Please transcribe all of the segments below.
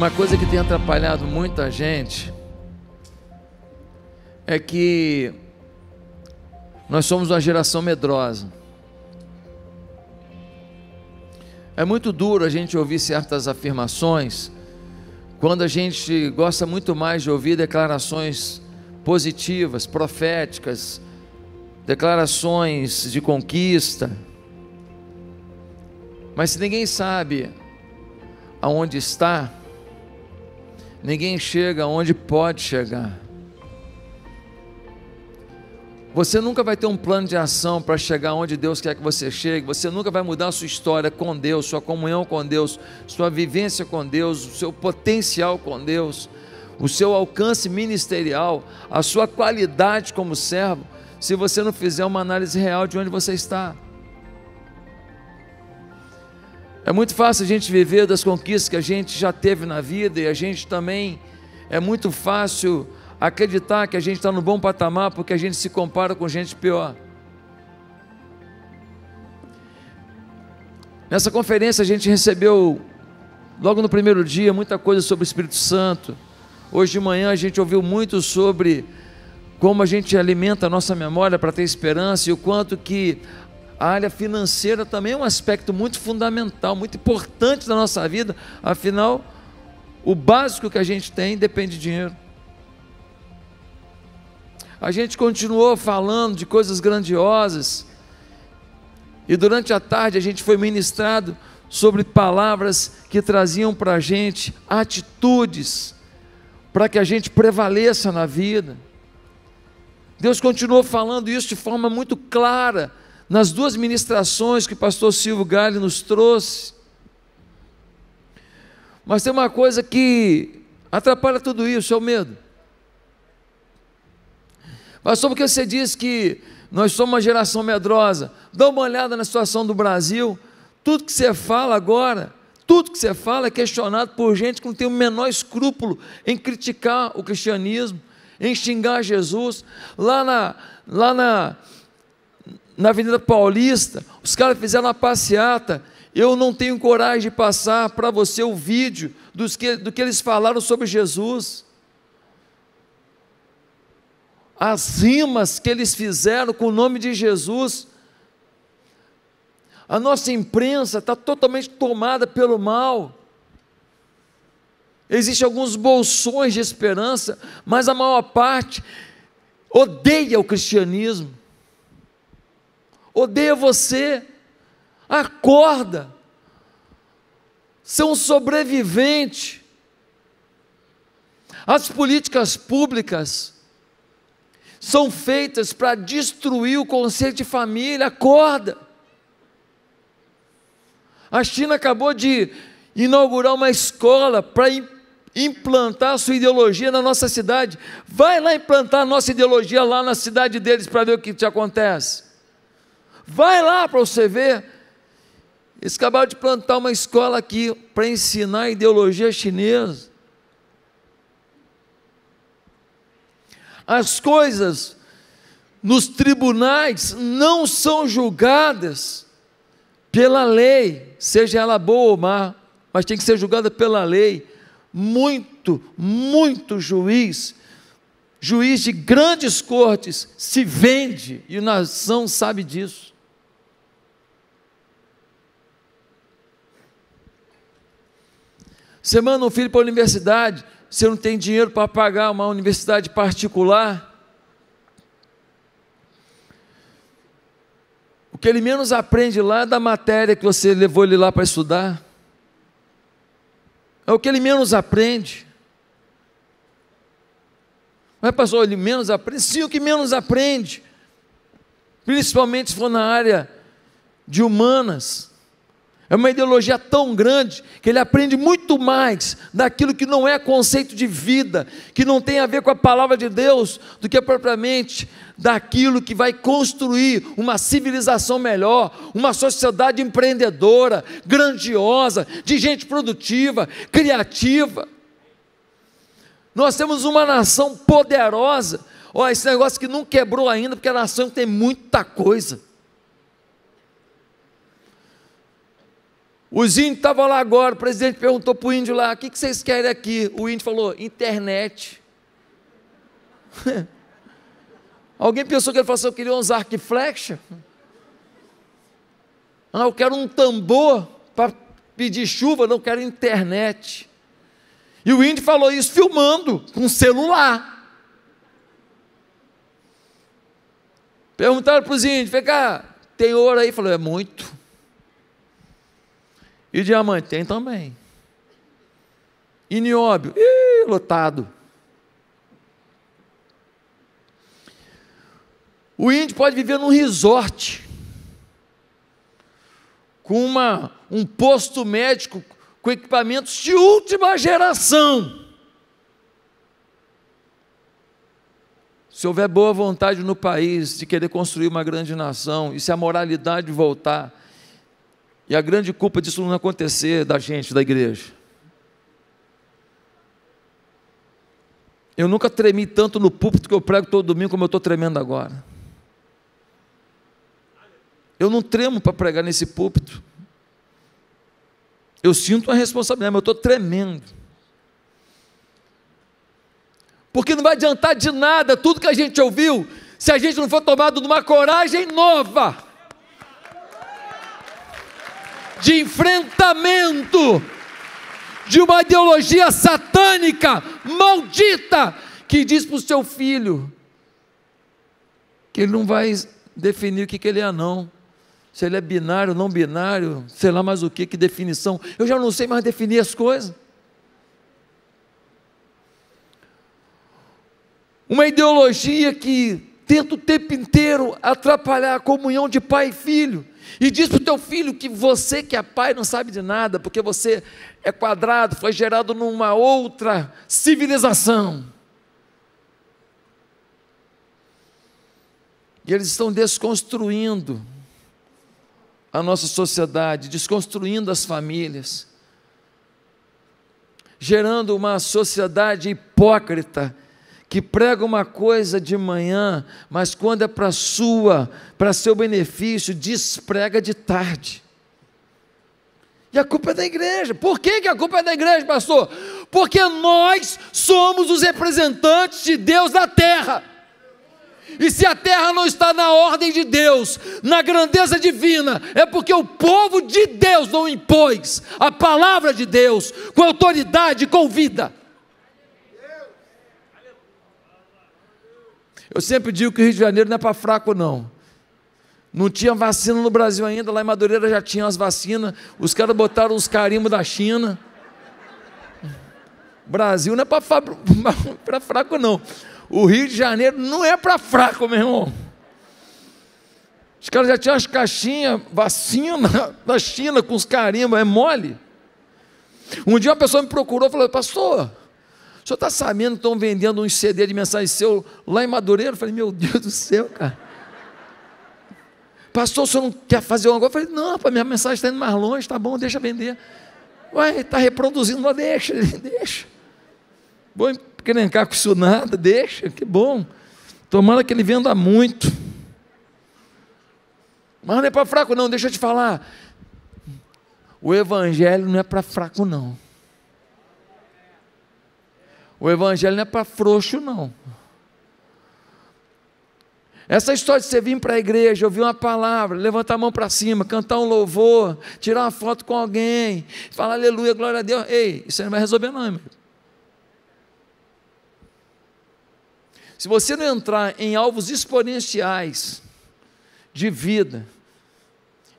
Uma coisa que tem atrapalhado muita gente é que nós somos uma geração medrosa. É muito duro a gente ouvir certas afirmações quando a gente gosta muito mais de ouvir declarações positivas, proféticas, declarações de conquista. Mas se ninguém sabe aonde está, Ninguém chega onde pode chegar. Você nunca vai ter um plano de ação para chegar onde Deus quer que você chegue. Você nunca vai mudar a sua história com Deus, sua comunhão com Deus, sua vivência com Deus, o seu potencial com Deus, o seu alcance ministerial, a sua qualidade como servo, se você não fizer uma análise real de onde você está. É muito fácil a gente viver das conquistas que a gente já teve na vida e a gente também é muito fácil acreditar que a gente está no bom patamar porque a gente se compara com gente pior. Nessa conferência a gente recebeu, logo no primeiro dia, muita coisa sobre o Espírito Santo. Hoje de manhã a gente ouviu muito sobre como a gente alimenta a nossa memória para ter esperança e o quanto que a área financeira também é um aspecto muito fundamental, muito importante da nossa vida, afinal, o básico que a gente tem depende de dinheiro. A gente continuou falando de coisas grandiosas, e durante a tarde a gente foi ministrado sobre palavras que traziam para a gente atitudes para que a gente prevaleça na vida. Deus continuou falando isso de forma muito clara nas duas ministrações que o pastor Silvio Gale nos trouxe. Mas tem uma coisa que atrapalha tudo isso, é o medo. Pastor, porque você diz que nós somos uma geração medrosa? Dá uma olhada na situação do Brasil. Tudo que você fala agora, tudo que você fala é questionado por gente que não tem o menor escrúpulo em criticar o cristianismo, em xingar Jesus. Lá na, lá na, na Avenida Paulista, os caras fizeram uma passeata. Eu não tenho coragem de passar para você o vídeo dos que, do que eles falaram sobre Jesus. As rimas que eles fizeram com o nome de Jesus. A nossa imprensa está totalmente tomada pelo mal. Existem alguns bolsões de esperança, mas a maior parte odeia o cristianismo odeia você. Acorda. Ser um sobrevivente. As políticas públicas são feitas para destruir o conceito de família. Acorda. A China acabou de inaugurar uma escola para implantar sua ideologia na nossa cidade. Vai lá implantar a nossa ideologia lá na cidade deles para ver o que te acontece. Vai lá para você ver. Eles acabaram de plantar uma escola aqui para ensinar a ideologia chinesa. As coisas nos tribunais não são julgadas pela lei, seja ela boa ou má, mas tem que ser julgada pela lei. Muito, muito juiz, juiz de grandes cortes, se vende e a nação sabe disso. Você manda um filho para a universidade, você não tem dinheiro para pagar uma universidade particular. O que ele menos aprende lá é da matéria que você levou ele lá para estudar. É o que ele menos aprende. Mas, é, pastor, ele menos aprende? Sim, o que menos aprende. Principalmente se for na área de humanas. É uma ideologia tão grande que ele aprende muito mais daquilo que não é conceito de vida, que não tem a ver com a palavra de Deus, do que propriamente daquilo que vai construir uma civilização melhor, uma sociedade empreendedora, grandiosa, de gente produtiva, criativa. Nós temos uma nação poderosa. Olha, esse negócio que não quebrou ainda, porque a nação tem muita coisa. Os índios estavam lá agora, o presidente perguntou para o índio lá: o que, vocês querem aqui? O índio falou: internet. Alguém pensou que ele falou assim: eu queria uns arco e flecha? Ah, eu quero um tambor para pedir chuva, não quero internet. E o índio falou isso filmando com celular. Perguntaram para os índios: vem cá, tem ouro aí? Ele Falou: é muito. E diamante? Tem também. E nióbio? Ih, lotado. O índio pode viver num resort, com uma, um posto médico com equipamentos de última geração. Se houver boa vontade no país de querer construir uma grande nação e se a moralidade voltar, e a grande culpa disso não acontecer da gente, da igreja. Eu nunca tremi tanto no púlpito que eu prego todo domingo como eu estou tremendo agora. Eu não tremo para pregar nesse púlpito. Eu sinto uma responsabilidade, mas eu estou tremendo. Porque não vai adiantar de nada tudo que a gente ouviu se a gente não for tomado de uma coragem nova de enfrentamento de uma ideologia satânica, maldita, que diz para o seu filho que ele não vai definir o que, que ele é, não. Se ele é binário, não binário, sei lá mais o que, que definição. Eu já não sei mais definir as coisas. Uma ideologia que tenta o tempo inteiro atrapalhar a comunhão de pai e filho. E diz para o teu filho que você que é pai não sabe de nada, porque você é quadrado, foi gerado numa outra civilização. E eles estão desconstruindo a nossa sociedade, desconstruindo as famílias, gerando uma sociedade hipócrita que prega uma coisa de manhã, mas quando é para sua, para seu benefício, desprega de tarde. E a culpa é da igreja. Por que, que a culpa é da igreja, pastor? Porque nós somos os representantes de Deus na terra. E se a terra não está na ordem de Deus, na grandeza divina, é porque o povo de Deus não impôs a palavra de Deus com autoridade, com vida. Eu sempre digo que o Rio de Janeiro não é para fraco, não. Não tinha vacina no Brasil ainda, lá em Madureira já tinha as vacinas, os caras botaram os carimbos da China. Brasil não é para fraco, não. O Rio de Janeiro não é para fraco, meu irmão. Os caras já tinham as caixinhas, vacina da China com os carimbos, é mole. Um dia uma pessoa me procurou e falou: Pastor, senhor está sabendo que estão vendendo uns CD de mensagem seu lá em Madureira? Eu falei, meu Deus do céu, cara. Pastor, o senhor não quer fazer algo? Eu falei, não, rapaz, minha mensagem está indo mais longe, tá bom, deixa vender. Ué, está reproduzindo, não deixa, deixa. Vou encrencar com isso nada, deixa, que bom. Tomara que ele venda muito. Mas não é para fraco, não, deixa eu te falar. O evangelho não é para fraco, não. O evangelho não é para frouxo, não. Essa história de você vir para a igreja, ouvir uma palavra, levantar a mão para cima, cantar um louvor, tirar uma foto com alguém, falar aleluia, glória a Deus. Ei, isso não vai resolver, não, irmão. Se você não entrar em alvos exponenciais de vida,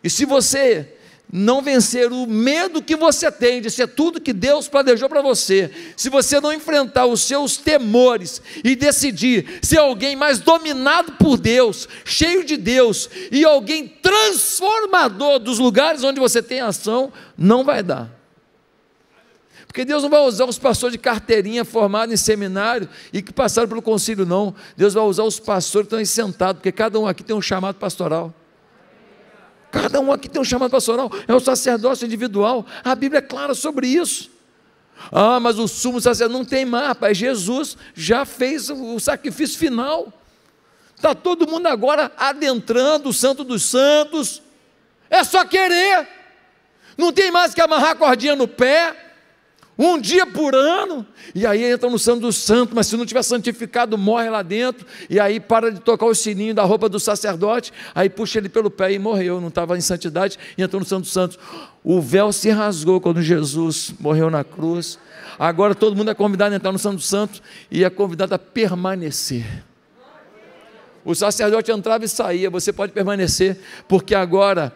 e se você não vencer o medo que você tem de ser tudo que Deus planejou para você, se você não enfrentar os seus temores e decidir ser alguém mais dominado por Deus, cheio de Deus e alguém transformador dos lugares onde você tem ação, não vai dar. Porque Deus não vai usar os pastores de carteirinha formados em seminário e que passaram pelo concílio, não. Deus vai usar os pastores que estão aí sentados, porque cada um aqui tem um chamado pastoral. Cada um aqui tem um chamado pastoral, é um sacerdócio individual. A Bíblia é clara sobre isso. Ah, mas o sumo sacerdote não tem mapa. É Jesus já fez o sacrifício final. Está todo mundo agora adentrando o Santo dos Santos. É só querer. Não tem mais que amarrar a cordinha no pé um dia por ano, e aí entra no santo santo, mas se não tiver santificado, morre lá dentro, e aí para de tocar o sininho da roupa do sacerdote, aí puxa ele pelo pé e morreu, não estava em santidade, e entrou no santo dos santos. O véu se rasgou quando Jesus morreu na cruz, agora todo mundo é convidado a entrar no santo dos santos, e é convidado a permanecer. O sacerdote entrava e saía, você pode permanecer, porque agora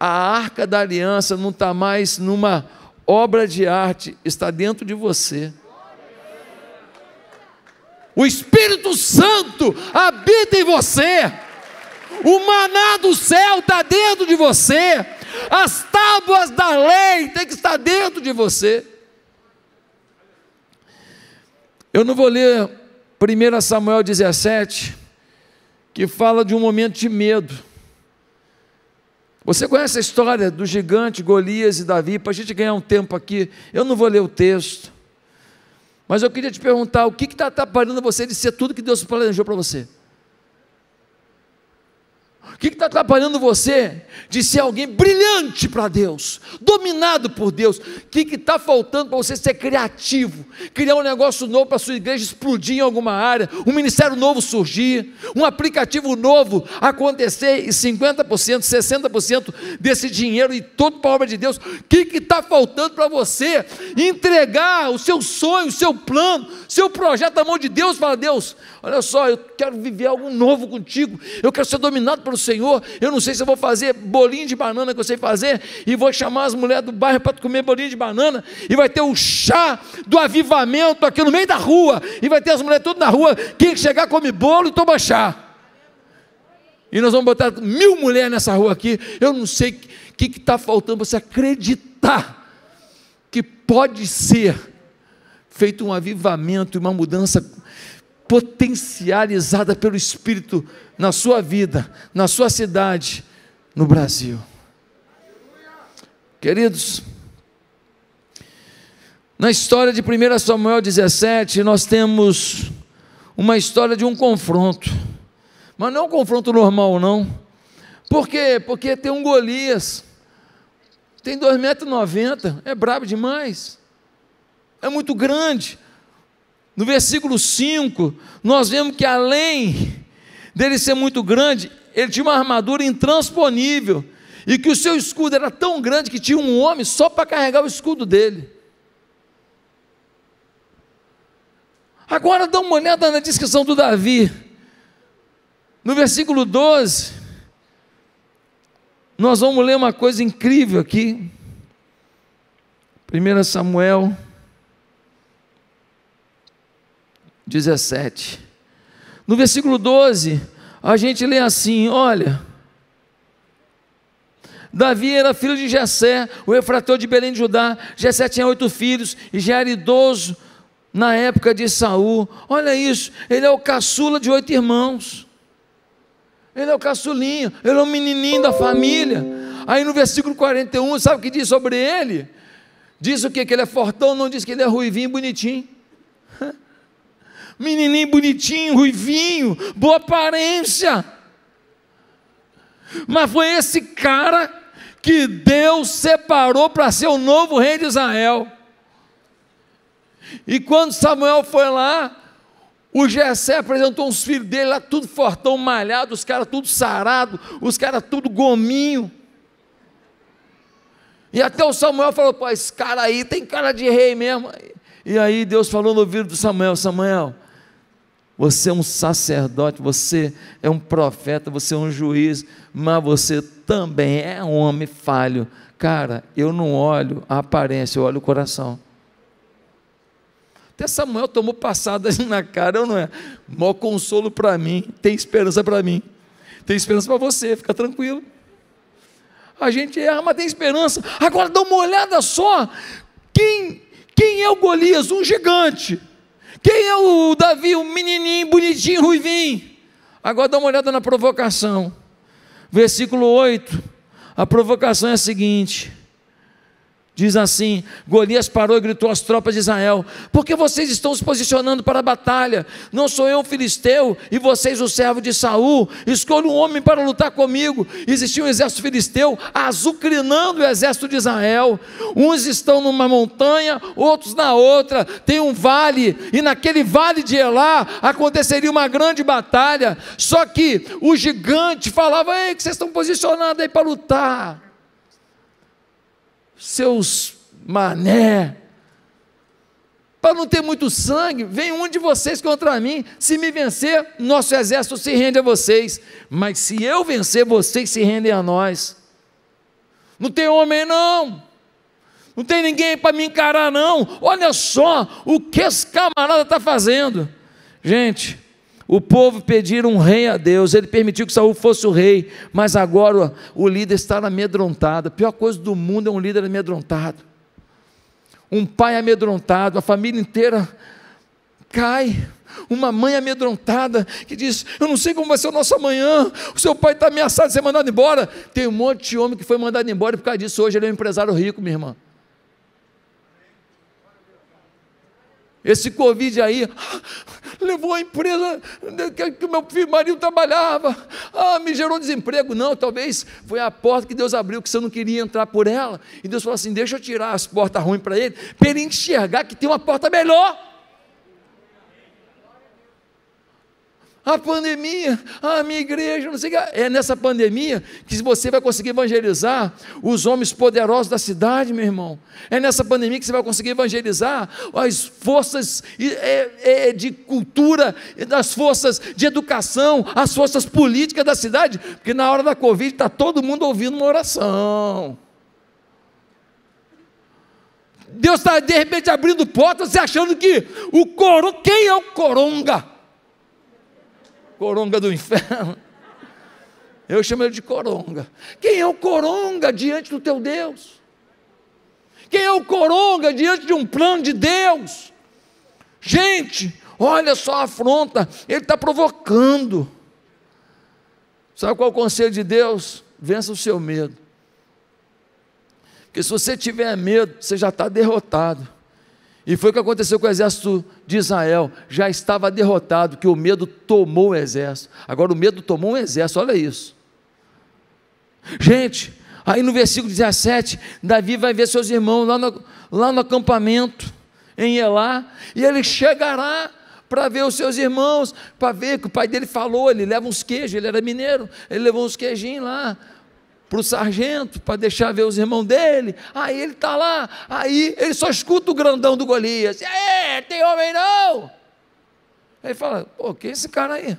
a arca da aliança não está mais numa obra de arte está dentro de você. O Espírito Santo habita em você. O maná do céu está dentro de você. As tábuas da lei tem que estar dentro de você. Eu não vou ler 1 Samuel 17, que fala de um momento de medo. Você conhece a história do gigante Golias e Davi? Para a gente ganhar um tempo aqui, eu não vou ler o texto, mas eu queria te perguntar: o que está atrapalhando você de ser tudo que Deus planejou para você? O que está atrapalhando você de ser alguém brilhante para Deus, dominado por Deus? O que está faltando para você ser criativo, criar um negócio novo para a sua igreja explodir em alguma área, um ministério novo surgir, um aplicativo novo acontecer e 50%, 60% desse dinheiro e todo para a obra de Deus? O que está faltando para você entregar o seu sonho, o seu plano, seu projeto na mão de Deus? Fala, Deus, olha só, eu quero viver algo novo contigo, eu quero ser dominado pelo Senhor, eu não sei se eu vou fazer bolinho de banana que eu sei fazer, e vou chamar as mulheres do bairro para comer bolinho de banana, e vai ter o chá do avivamento aqui no meio da rua, e vai ter as mulheres todas na rua, quem chegar come bolo e toma chá. E nós vamos botar mil mulheres nessa rua aqui, eu não sei o que está faltando para você acreditar que pode ser feito um avivamento e uma mudança potencializada pelo Espírito na sua vida, na sua cidade, no Brasil. Queridos, na história de 1 Samuel 17, nós temos uma história de um confronto, mas não é um confronto normal, não. Por quê? Porque tem um Golias, tem 2,90 metros, é brabo demais, é muito grande, no versículo 5, nós vemos que além dele ser muito grande, ele tinha uma armadura intransponível, e que o seu escudo era tão grande que tinha um homem só para carregar o escudo dele. Agora dá uma olhada na descrição do Davi. No versículo 12, nós vamos ler uma coisa incrível aqui. 1 Samuel 17. No versículo 12, a gente lê assim: olha. Davi era filho de Jessé, o efrator de Belém de Judá. Jessé tinha oito filhos e já era idoso na época de Saul. Olha isso, ele é o caçula de oito irmãos. Ele é o caçulinho, ele é o menininho da família. Aí no versículo 41, sabe o que diz sobre ele? Diz o que Que ele é fortão, não diz que ele é ruivinho, bonitinho menininho bonitinho, ruivinho, boa aparência. Mas foi esse cara que Deus separou para ser o novo rei de Israel. E quando Samuel foi lá, o Jessé apresentou uns filhos dele lá, tudo fortão, malhado, os caras tudo sarado, os caras tudo gominho. E até o Samuel falou: pô, esse cara aí tem cara de rei mesmo. E aí Deus falou no ouvido do Samuel: Samuel, você é um sacerdote, você é um profeta, você é um juiz, mas você também é um homem falho. Cara, eu não olho a aparência, eu olho o coração. Até Samuel tomou passadas na cara, eu não é? Mó consolo para mim, tem esperança para mim. Tem esperança para você, fica tranquilo. A gente erra, é, ah, mas tem esperança. Agora dá uma olhada só. Quem, quem é o Golias? Um gigante. Quem é o Davi, o menininho, bonitinho, ruivinho? Agora dá uma olhada na provocação. Versículo 8. A provocação é a seguinte: Diz assim: Golias parou e gritou às tropas de Israel: Por que vocês estão se posicionando para a batalha? Não sou eu um filisteu e vocês o servo de Saul? Escolha um homem para lutar comigo. Existia um exército filisteu azucrinando o exército de Israel. Uns estão numa montanha, outros na outra. Tem um vale, e naquele vale de Elá aconteceria uma grande batalha. Só que o gigante falava: Ei, que vocês estão posicionados aí para lutar seus mané, para não ter muito sangue, vem um de vocês contra mim. Se me vencer, nosso exército se rende a vocês. Mas se eu vencer, vocês se rendem a nós. Não tem homem, não. Não tem ninguém para me encarar, não. Olha só o que esse camarada está fazendo. Gente, o povo pedir um rei a Deus, ele permitiu que Saul fosse o rei, mas agora o líder está amedrontado. A pior coisa do mundo é um líder amedrontado. Um pai amedrontado, a família inteira cai. Uma mãe amedrontada que diz: Eu não sei como vai ser o nosso amanhã. O seu pai está ameaçado de ser mandado embora. Tem um monte de homem que foi mandado embora por causa disso. Hoje ele é um empresário rico, minha irmã. Esse Covid aí levou a empresa que meu filho, marido trabalhava, ah, me gerou desemprego. Não, talvez foi a porta que Deus abriu que você não queria entrar por ela. E Deus falou assim: deixa eu tirar as portas ruins para ele, para ele enxergar que tem uma porta melhor. a pandemia, a minha igreja, não sei o que. É nessa pandemia que você vai conseguir evangelizar os homens poderosos da cidade, meu irmão. É nessa pandemia que você vai conseguir evangelizar as forças é, é, de cultura, as forças de educação, as forças políticas da cidade, porque na hora da Covid está todo mundo ouvindo uma oração. Deus está de repente abrindo portas e achando que o coro, quem é o coronga? coronga do inferno. Eu chamo ele de coronga. Quem é o coronga diante do teu Deus? Quem é o coronga diante de um plano de Deus? Gente, olha só a afronta, ele está provocando. Sabe qual é o conselho de Deus? Vença o seu medo. Porque se você tiver medo, você já está derrotado. E foi o que aconteceu com o exército de Israel. Já estava derrotado, que o medo tomou o exército. Agora o medo tomou o exército, olha isso. Gente, aí no versículo 17, Davi vai ver seus irmãos lá no, lá no acampamento, em Elá, e ele chegará para ver os seus irmãos, para ver que o pai dele falou, ele leva uns queijos, ele era mineiro, ele levou uns queijinhos lá, para o sargento, para deixar ver os irmãos dele. Aí ele está lá, aí ele só escuta o grandão do Golias. É, tem homem não? Aí fala, pô, quem é esse cara aí?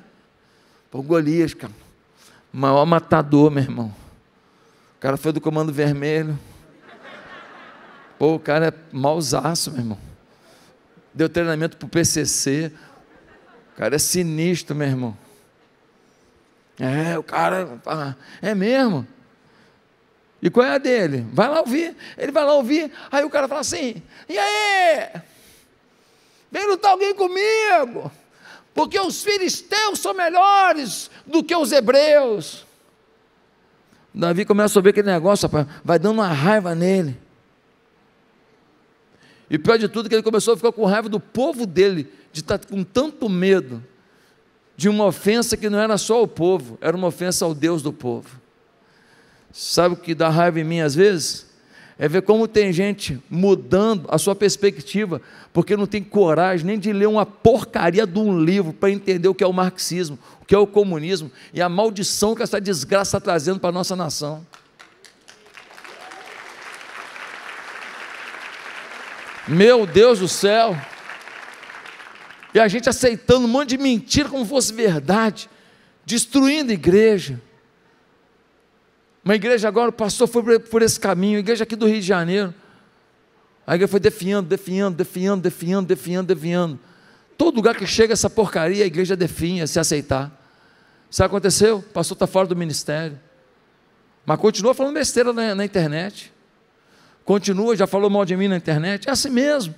Pô, Golias, cara, maior matador, meu irmão. O cara foi do Comando Vermelho. Pô, o cara é mausaço, meu irmão. Deu treinamento para o PCC. O cara é sinistro, meu irmão. É, o cara. É mesmo? E qual é a dele? Vai lá ouvir. Ele vai lá ouvir. Aí o cara fala assim: e aí? Vem lutar alguém comigo. Porque os filisteus são melhores do que os hebreus. Davi começa a ver aquele negócio, rapaz, vai dando uma raiva nele. E pior de tudo, é que ele começou a ficar com raiva do povo dele, de estar tá com tanto medo de uma ofensa que não era só ao povo, era uma ofensa ao Deus do povo. Sabe o que dá raiva em mim às vezes? É ver como tem gente mudando a sua perspectiva, porque não tem coragem nem de ler uma porcaria de um livro para entender o que é o marxismo, o que é o comunismo e a maldição que essa desgraça está trazendo para a nossa nação. Meu Deus do céu! E a gente aceitando um monte de mentira como fosse verdade, destruindo a igreja. Uma igreja agora, o pastor foi por esse caminho, a igreja aqui do Rio de Janeiro. A igreja foi definhando, definhando, definhando, definhando, definhando, definhando. Todo lugar que chega essa porcaria, a igreja definha, se aceitar. Isso aconteceu? O pastor está fora do ministério. Mas continua falando besteira na, na internet. Continua, já falou mal de mim na internet. É assim mesmo.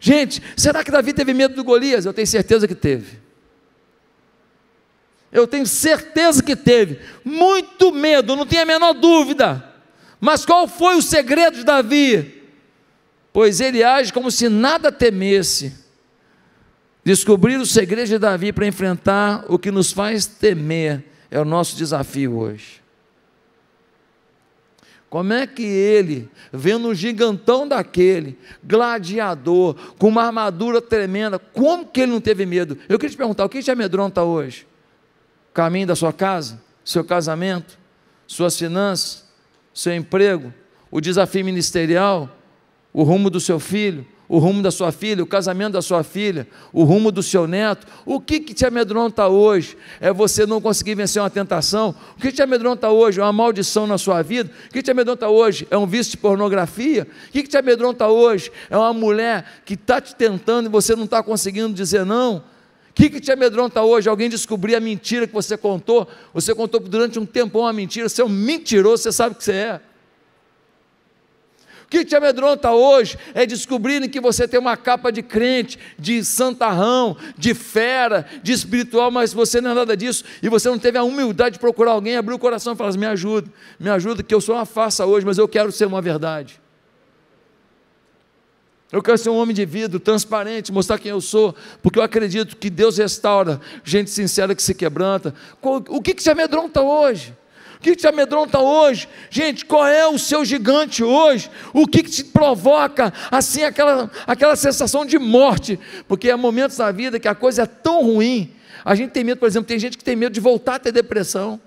Gente, será que Davi teve medo do Golias? Eu tenho certeza que teve. Eu tenho certeza que teve muito medo, não tenho a menor dúvida. Mas qual foi o segredo de Davi? Pois ele age como se nada temesse. Descobrir o segredo de Davi para enfrentar o que nos faz temer é o nosso desafio hoje. Como é que ele, vendo o gigantão daquele, gladiador, com uma armadura tremenda, como que ele não teve medo? Eu queria te perguntar, o que te amedronta hoje? caminho da sua casa, seu casamento, suas finanças, seu emprego, o desafio ministerial, o rumo do seu filho, o rumo da sua filha, o casamento da sua filha, o rumo do seu neto. O que, que te amedronta hoje? É você não conseguir vencer uma tentação? O que te amedronta hoje? É uma maldição na sua vida? O que te amedronta hoje? É um vício de pornografia? O que, que te amedronta hoje? É uma mulher que está te tentando e você não está conseguindo dizer não? que, que te amedronta hoje? Alguém descobrir a mentira que você contou? Você contou durante um tempão a mentira, você é um mentiroso, você sabe que você é. O que te amedronta hoje é descobrirem que você tem uma capa de crente, de santarrão, de fera, de espiritual, mas você não é nada disso e você não teve a humildade de procurar alguém, abrir o coração e falar: assim, me ajuda, me ajuda, que eu sou uma farsa hoje, mas eu quero ser uma verdade. Eu quero ser um homem de vidro, transparente, mostrar quem eu sou, porque eu acredito que Deus restaura gente sincera que se quebranta. O que, que te amedronta hoje? O que, que te amedronta hoje? Gente, qual é o seu gigante hoje? O que, que te provoca, assim, aquela, aquela sensação de morte? Porque há momentos da vida que a coisa é tão ruim. A gente tem medo, por exemplo, tem gente que tem medo de voltar a ter depressão.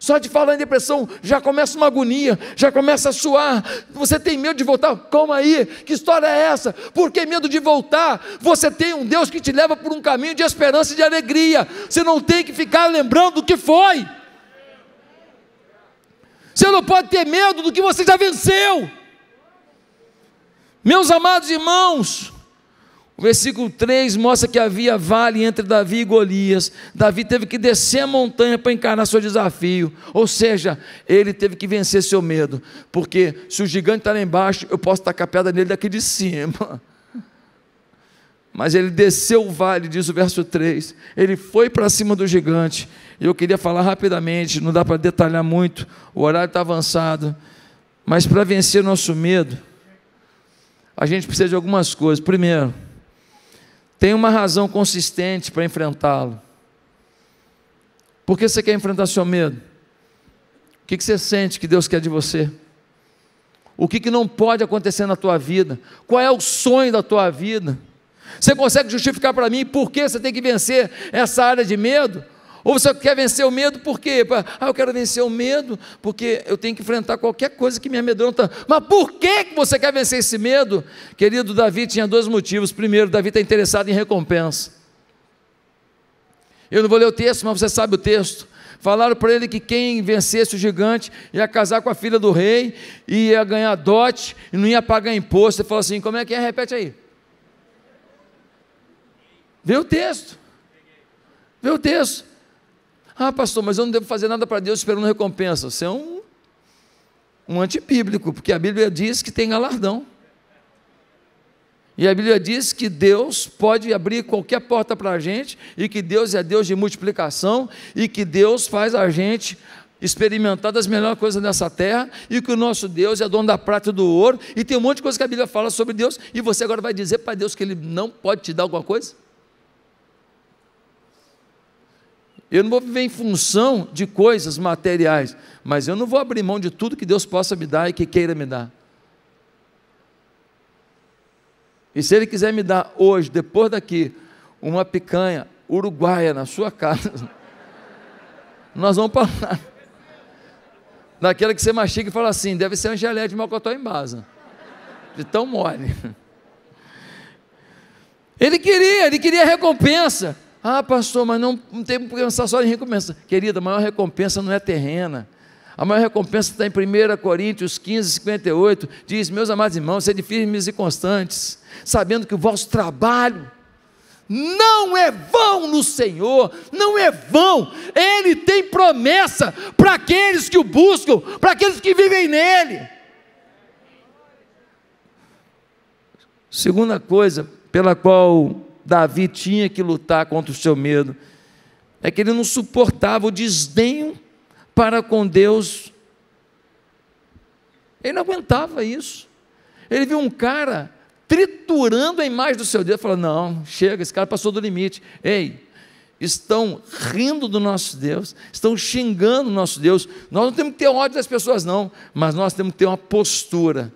Só de falar em depressão já começa uma agonia, já começa a suar. Você tem medo de voltar? Calma aí, que história é essa? Por que medo de voltar? Você tem um Deus que te leva por um caminho de esperança e de alegria. Você não tem que ficar lembrando do que foi. Você não pode ter medo do que você já venceu. Meus amados irmãos, o versículo 3 mostra que havia vale entre Davi e Golias. Davi teve que descer a montanha para encarar seu desafio. Ou seja, ele teve que vencer seu medo. Porque se o gigante está lá embaixo, eu posso tacar pedra nele daqui de cima. Mas ele desceu o vale, diz o verso 3. Ele foi para cima do gigante. E Eu queria falar rapidamente, não dá para detalhar muito, o horário está avançado. Mas para vencer nosso medo, a gente precisa de algumas coisas. Primeiro, tem uma razão consistente para enfrentá-lo. Por que você quer enfrentar seu medo? O que você sente que Deus quer de você? O que não pode acontecer na tua vida? Qual é o sonho da tua vida? Você consegue justificar para mim por que você tem que vencer essa área de medo? Ou você quer vencer o medo, por quê? Ah, eu quero vencer o medo, porque eu tenho que enfrentar qualquer coisa que me amedronta. Mas por que você quer vencer esse medo? Querido, Davi tinha dois motivos. Primeiro, Davi está interessado em recompensa. Eu não vou ler o texto, mas você sabe o texto. Falaram para ele que quem vencesse o gigante ia casar com a filha do rei, ia ganhar dote, e não ia pagar imposto. Ele falou assim: como é que é? Repete aí. Vê o texto. Vê o texto. Ah, pastor, mas eu não devo fazer nada para Deus esperando recompensa. Você é um, um antibíblico, porque a Bíblia diz que tem galardão. E a Bíblia diz que Deus pode abrir qualquer porta para a gente, e que Deus é Deus de multiplicação, e que Deus faz a gente experimentar das melhores coisas dessa terra, e que o nosso Deus é dono da prata e do ouro, e tem um monte de coisa que a Bíblia fala sobre Deus, e você agora vai dizer para Deus que Ele não pode te dar alguma coisa? Eu não vou viver em função de coisas materiais, mas eu não vou abrir mão de tudo que Deus possa me dar e que queira me dar. E se Ele quiser me dar hoje, depois daqui, uma picanha uruguaia na sua casa, nós vamos parar. Daquela que você mastiga e fala assim: deve ser um gelé de mocotó em base, de tão mole. Ele queria, ele queria recompensa. Ah, pastor, mas não, não tem que pensar só em recompensa. Querida, a maior recompensa não é terrena. A maior recompensa está em 1 Coríntios 15, 58. Diz: Meus amados irmãos, sede firmes e constantes, sabendo que o vosso trabalho não é vão no Senhor, não é vão. Ele tem promessa para aqueles que o buscam, para aqueles que vivem nele. Segunda coisa pela qual Davi tinha que lutar contra o seu medo, é que ele não suportava o desdenho para com Deus. Ele não aguentava isso. Ele viu um cara triturando a imagem do seu Deus, falou: Não, chega, esse cara passou do limite. Ei, estão rindo do nosso Deus, estão xingando o nosso Deus. Nós não temos que ter ódio das pessoas, não, mas nós temos que ter uma postura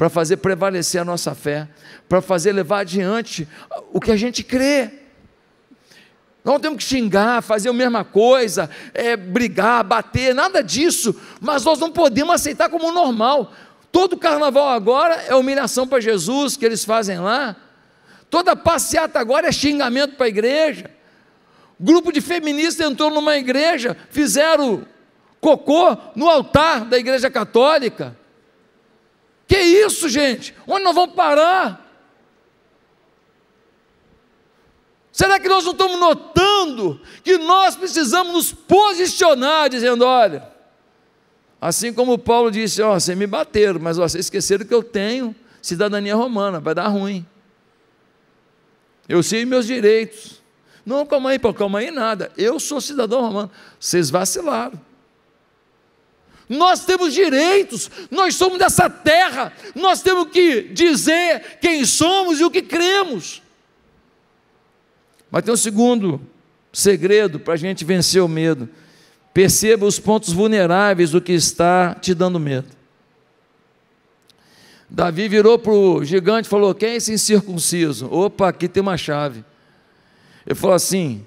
para fazer prevalecer a nossa fé, para fazer levar adiante o que a gente crê. Não temos que xingar, fazer a mesma coisa, é, brigar, bater, nada disso, mas nós não podemos aceitar como normal. Todo carnaval agora é humilhação para Jesus que eles fazem lá. Toda passeata agora é xingamento para a igreja. Grupo de feministas entrou numa igreja, fizeram cocô no altar da igreja católica. Que isso, gente? Onde nós vamos parar? Será que nós não estamos notando que nós precisamos nos posicionar, dizendo: olha, assim como Paulo disse, ó, oh, vocês me bateram, mas vocês esqueceram que eu tenho cidadania romana, vai dar ruim. Eu sei meus direitos. Não, calma aí, Paulo, calma aí, nada. Eu sou cidadão romano. Vocês vacilaram nós temos direitos, nós somos dessa terra, nós temos que dizer quem somos e o que cremos. Mas tem um segundo segredo para a gente vencer o medo: perceba os pontos vulneráveis do que está te dando medo. Davi virou para o gigante e falou: Quem é esse incircunciso? Opa, aqui tem uma chave. Ele falou assim: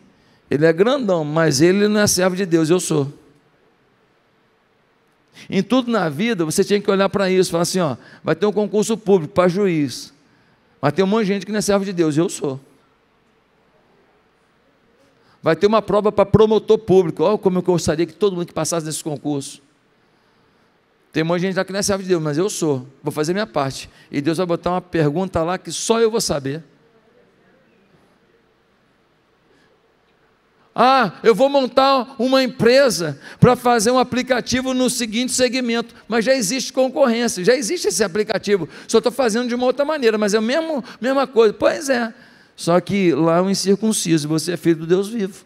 Ele é grandão, mas ele não é servo de Deus, eu sou. Em tudo na vida, você tinha que olhar para isso, falar assim, ó, vai ter um concurso público para juiz. Mas tem um monte de gente que não é servo de Deus, eu sou. Vai ter uma prova para promotor público. Olha como eu gostaria que todo mundo que passasse nesse concurso. Tem um monte de gente lá que não é servo de Deus, mas eu sou. Vou fazer minha parte. E Deus vai botar uma pergunta lá que só eu vou saber. Ah, eu vou montar uma empresa para fazer um aplicativo no seguinte segmento, mas já existe concorrência, já existe esse aplicativo, só estou fazendo de uma outra maneira, mas é a mesma, mesma coisa. Pois é, só que lá é um incircunciso, você é filho do Deus vivo.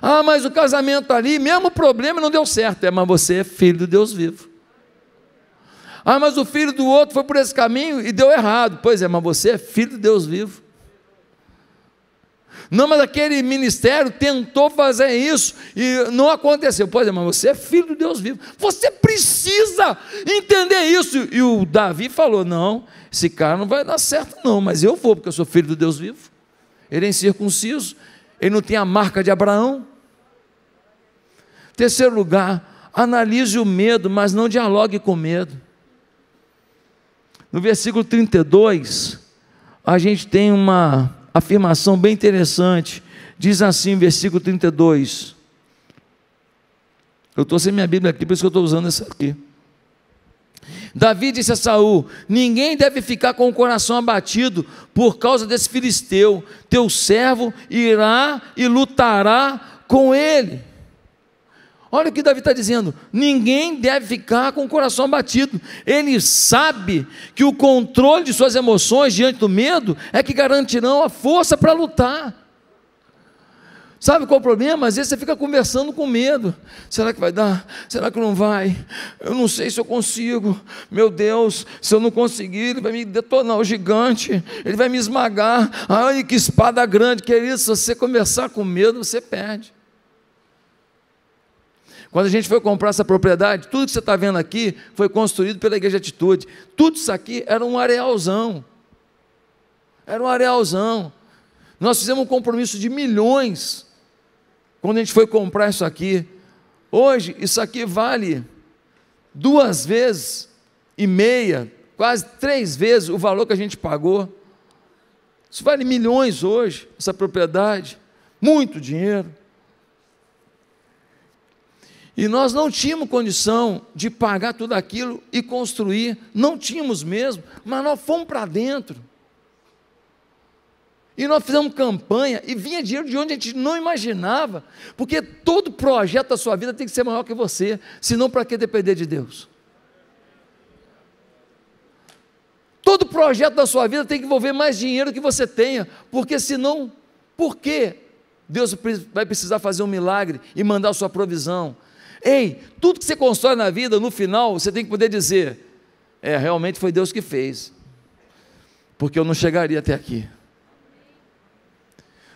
Ah, mas o casamento ali, mesmo problema, não deu certo. É, mas você é filho do Deus vivo. Ah, mas o filho do outro foi por esse caminho e deu errado. Pois é, mas você é filho do Deus vivo. Não, mas aquele ministério tentou fazer isso e não aconteceu. Pois é, mas você é filho de Deus vivo. Você precisa entender isso. E o Davi falou: não, esse cara não vai dar certo, não, mas eu vou, porque eu sou filho de Deus vivo. Ele é incircunciso, ele não tem a marca de Abraão. Terceiro lugar, analise o medo, mas não dialogue com medo. No versículo 32, a gente tem uma afirmação bem interessante. Diz assim, versículo 32. Eu estou sem minha Bíblia aqui, por isso que eu estou usando essa aqui. Davi disse a Saul: Ninguém deve ficar com o coração abatido por causa desse filisteu. Teu servo irá e lutará com ele. Olha o que Davi está dizendo: ninguém deve ficar com o coração batido. Ele sabe que o controle de suas emoções diante do medo é que garantirão a força para lutar. Sabe qual é o problema? Às vezes você fica conversando com medo. Será que vai dar? Será que não vai? Eu não sei se eu consigo. Meu Deus, se eu não conseguir, ele vai me detonar o gigante. Ele vai me esmagar. Ai, que espada grande. Querido, se você começar com medo, você perde. Quando a gente foi comprar essa propriedade, tudo que você está vendo aqui foi construído pela Igreja Atitude. Tudo isso aqui era um arealzão. Era um arealzão. Nós fizemos um compromisso de milhões quando a gente foi comprar isso aqui. Hoje, isso aqui vale duas vezes e meia, quase três vezes o valor que a gente pagou. Isso vale milhões hoje, essa propriedade. Muito dinheiro. E nós não tínhamos condição de pagar tudo aquilo e construir, não tínhamos mesmo, mas nós fomos para dentro. E nós fizemos campanha e vinha dinheiro de onde a gente não imaginava, porque todo projeto da sua vida tem que ser maior que você, senão para que depender de Deus? Todo projeto da sua vida tem que envolver mais dinheiro que você tenha, porque senão, por quê? Deus vai precisar fazer um milagre e mandar a sua provisão. Ei, tudo que você constrói na vida, no final, você tem que poder dizer: é, realmente foi Deus que fez, porque eu não chegaria até aqui.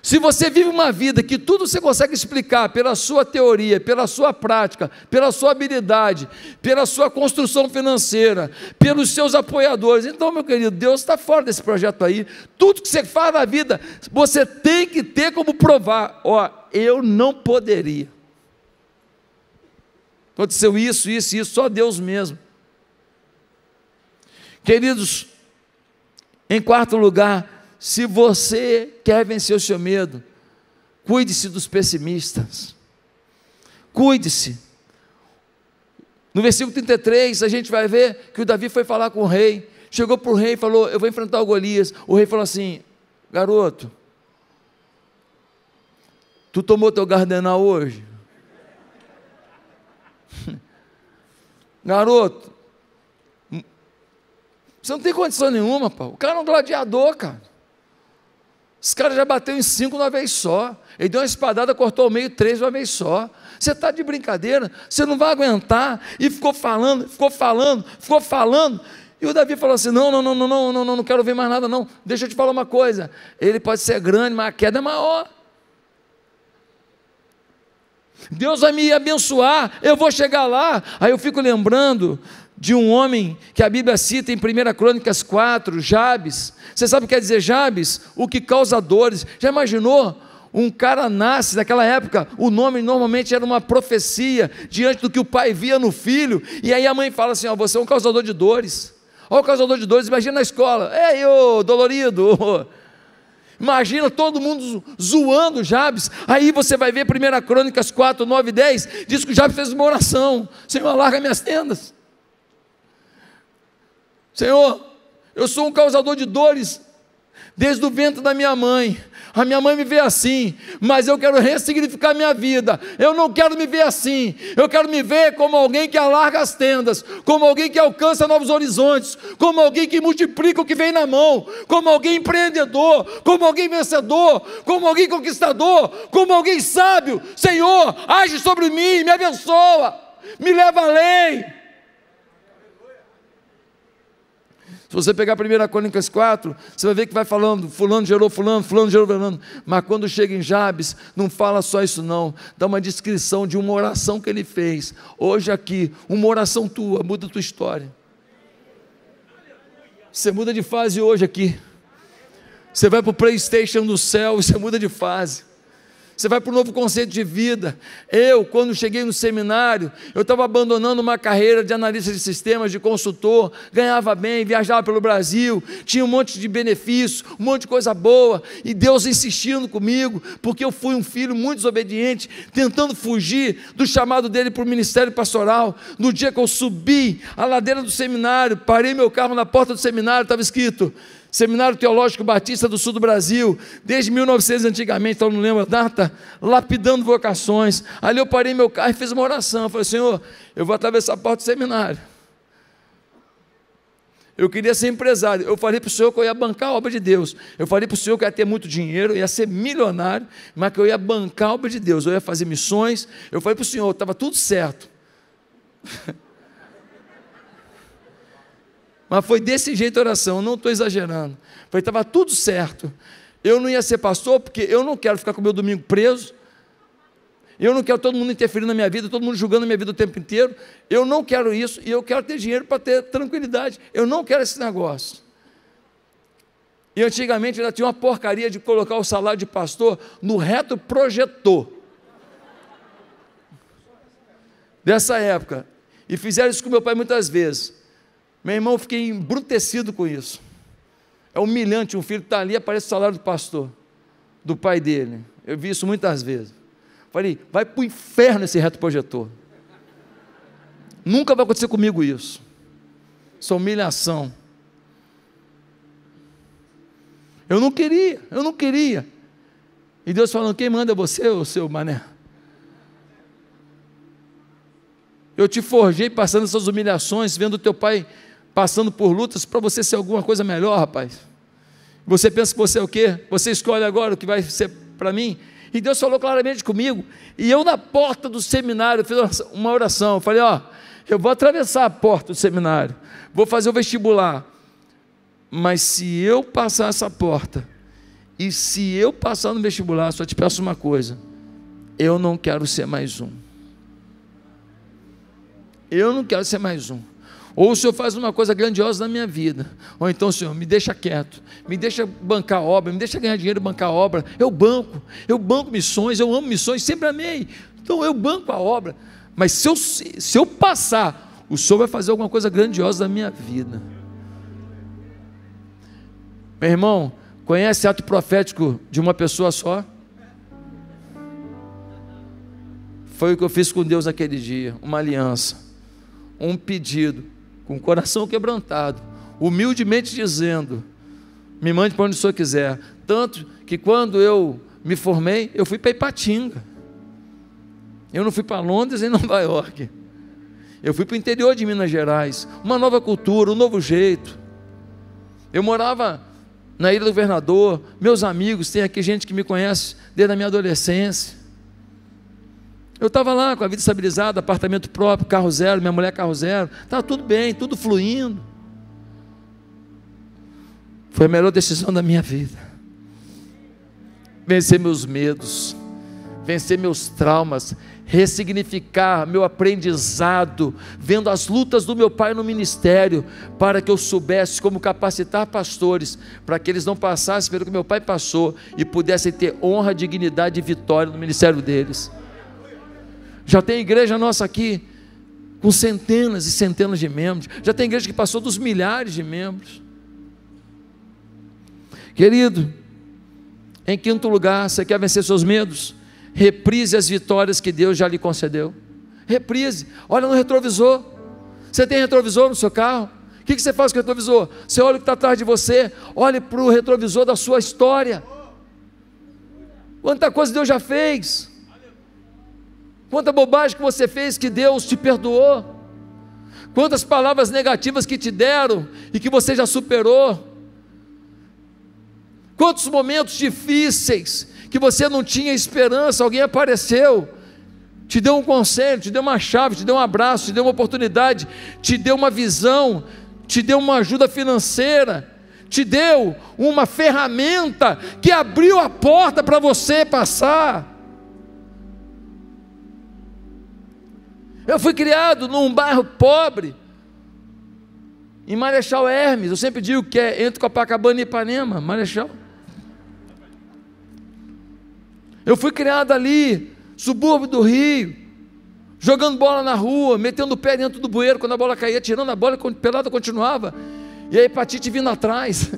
Se você vive uma vida que tudo você consegue explicar pela sua teoria, pela sua prática, pela sua habilidade, pela sua construção financeira, pelos seus apoiadores, então, meu querido, Deus está fora desse projeto aí. Tudo que você faz na vida, você tem que ter como provar: ó, eu não poderia. Aconteceu isso, isso, isso, só Deus mesmo. Queridos, em quarto lugar, se você quer vencer o seu medo, cuide-se dos pessimistas. Cuide-se. No versículo 33, a gente vai ver que o Davi foi falar com o rei. Chegou para o rei e falou: Eu vou enfrentar o Golias. O rei falou assim: Garoto, tu tomou teu gardenal hoje? Garoto, você não tem condição nenhuma, pô. O cara é um gladiador, cara. Esse cara já bateu em cinco uma vez só. Ele deu uma espadada, cortou o meio três uma vez só. Você está de brincadeira, você não vai aguentar. E ficou falando, ficou falando, ficou falando. E o Davi falou assim: não, não, não, não, não, não, não, não quero ver mais nada, não. Deixa eu te falar uma coisa. Ele pode ser grande, mas a queda é maior. Deus vai me abençoar, eu vou chegar lá. Aí eu fico lembrando de um homem que a Bíblia cita em 1 Crônicas 4, Jabes. Você sabe o que quer dizer Jabes? O que causa dores. Já imaginou? Um cara nasce naquela época, o nome normalmente era uma profecia diante do que o pai via no filho, e aí a mãe fala assim: Ó, você é um causador de dores. Olha o causador de dores, imagina na escola. Ei, ô, dolorido, ô, Imagina todo mundo zoando Jabes. Aí você vai ver 1 Crônicas 4, 9 e 10. Diz que Jabes fez uma oração: Senhor, larga minhas tendas. Senhor, eu sou um causador de dores desde o ventre da minha mãe. A minha mãe me vê assim, mas eu quero ressignificar minha vida. Eu não quero me ver assim. Eu quero me ver como alguém que alarga as tendas, como alguém que alcança novos horizontes, como alguém que multiplica o que vem na mão, como alguém empreendedor, como alguém vencedor, como alguém conquistador, como alguém sábio. Senhor, age sobre mim, me abençoa, me leva além. Se você pegar 1 Crônicas 4, você vai ver que vai falando, fulano gerou fulano, fulano gerou fulano. Mas quando chega em Jabes, não fala só isso não, dá uma descrição de uma oração que ele fez. Hoje aqui, uma oração tua, muda a tua história. Você muda de fase hoje aqui. Você vai para o Playstation do céu e você muda de fase você vai para um novo conceito de vida. Eu, quando cheguei no seminário, eu estava abandonando uma carreira de analista de sistemas, de consultor, ganhava bem, viajava pelo Brasil, tinha um monte de benefícios, um monte de coisa boa, e Deus insistindo comigo, porque eu fui um filho muito desobediente, tentando fugir do chamado dele para o ministério pastoral. No dia que eu subi a ladeira do seminário, parei meu carro na porta do seminário, estava escrito: Seminário Teológico Batista do Sul do Brasil, desde 1900 antigamente, então não lembro a data, lapidando vocações. Ali eu parei meu carro e fiz uma oração. Eu falei, Senhor, eu vou atravessar a porta do seminário. Eu queria ser empresário. Eu falei para o senhor que eu ia bancar a obra de Deus. Eu falei para o senhor que eu ia ter muito dinheiro, ia ser milionário, mas que eu ia bancar a obra de Deus. Eu ia fazer missões. Eu falei para o senhor, estava tudo certo. Mas foi desse jeito a oração, não estou exagerando. Foi estava tudo certo. Eu não ia ser pastor porque eu não quero ficar com o meu domingo preso. Eu não quero todo mundo interferindo na minha vida, todo mundo julgando a minha vida o tempo inteiro. Eu não quero isso e eu quero ter dinheiro para ter tranquilidade. Eu não quero esse negócio. E antigamente ainda tinha uma porcaria de colocar o salário de pastor no reto projetor. Dessa época. E fizeram isso com meu pai muitas vezes. Meu irmão, eu fiquei embrutecido com isso. É humilhante um filho está ali aparece o salário do pastor, do pai dele. Eu vi isso muitas vezes. Falei, vai para o inferno esse reto projetor. Nunca vai acontecer comigo isso. Isso é humilhação. Eu não queria, eu não queria. E Deus falando: quem manda é você, o seu mané? Eu te forjei passando essas humilhações, vendo teu pai passando por lutas para você ser alguma coisa melhor, rapaz. Você pensa que você é o quê? Você escolhe agora o que vai ser para mim? E Deus falou claramente comigo. E eu, na porta do seminário, fiz uma oração. Eu falei: Ó, eu vou atravessar a porta do seminário, vou fazer o vestibular. Mas se eu passar essa porta, e se eu passar no vestibular, só te peço uma coisa: eu não quero ser mais um. Eu não quero ser mais um. Ou o Senhor faz uma coisa grandiosa na minha vida, ou então, Senhor, me deixa quieto, me deixa bancar obra, me deixa ganhar dinheiro e bancar obra. Eu banco, eu banco missões, eu amo missões, sempre amei. Então eu banco a obra. Mas se eu, se eu passar, o Senhor vai fazer alguma coisa grandiosa na minha vida. Meu irmão, conhece ato profético de uma pessoa só? Foi o que eu fiz com Deus naquele dia, uma aliança, um pedido com o coração quebrantado, humildemente dizendo: me mande para onde o senhor quiser. Tanto que quando eu me formei, eu fui para Ipatinga. Eu não fui para Londres e Nova York. Eu fui para o interior de Minas Gerais. Uma nova cultura, um novo jeito. Eu morava na Ilha do Governador. Meus amigos, tem aqui gente que me conhece desde a minha adolescência. Eu estava lá com a vida estabilizada, apartamento próprio, carro zero, minha mulher carro zero, estava tudo bem, tudo fluindo. Foi a melhor decisão da minha vida. Vencer meus medos, vencer meus traumas, ressignificar meu aprendizado, vendo as lutas do meu pai no ministério, para que eu soubesse como capacitar pastores, para que eles não passassem pelo que meu pai passou e pudessem ter honra, dignidade e vitória no ministério deles. Já tem igreja nossa aqui com centenas e centenas de membros. Já tem igreja que passou dos milhares de membros. Querido, em quinto lugar, você quer vencer seus medos? Reprise as vitórias que Deus já lhe concedeu. Reprise. Olha no retrovisor. Você tem retrovisor no seu carro? O que você faz com o retrovisor? Você olha o que está atrás de você, olhe para o retrovisor da sua história. Quanta coisa Deus já fez. Quanta bobagem que você fez que Deus te perdoou. Quantas palavras negativas que te deram e que você já superou. Quantos momentos difíceis que você não tinha esperança, alguém apareceu, te deu um conselho, te deu uma chave, te deu um abraço, te deu uma oportunidade, te deu uma visão, te deu uma ajuda financeira, te deu uma ferramenta que abriu a porta para você passar. Eu fui criado num bairro pobre, em Marechal Hermes. Eu sempre digo que é entre Copacabana e Ipanema, Marechal. Eu fui criado ali, subúrbio do Rio, jogando bola na rua, metendo o pé dentro do bueiro quando a bola caía, tirando a bola, a pelada continuava, e a hepatite vindo atrás.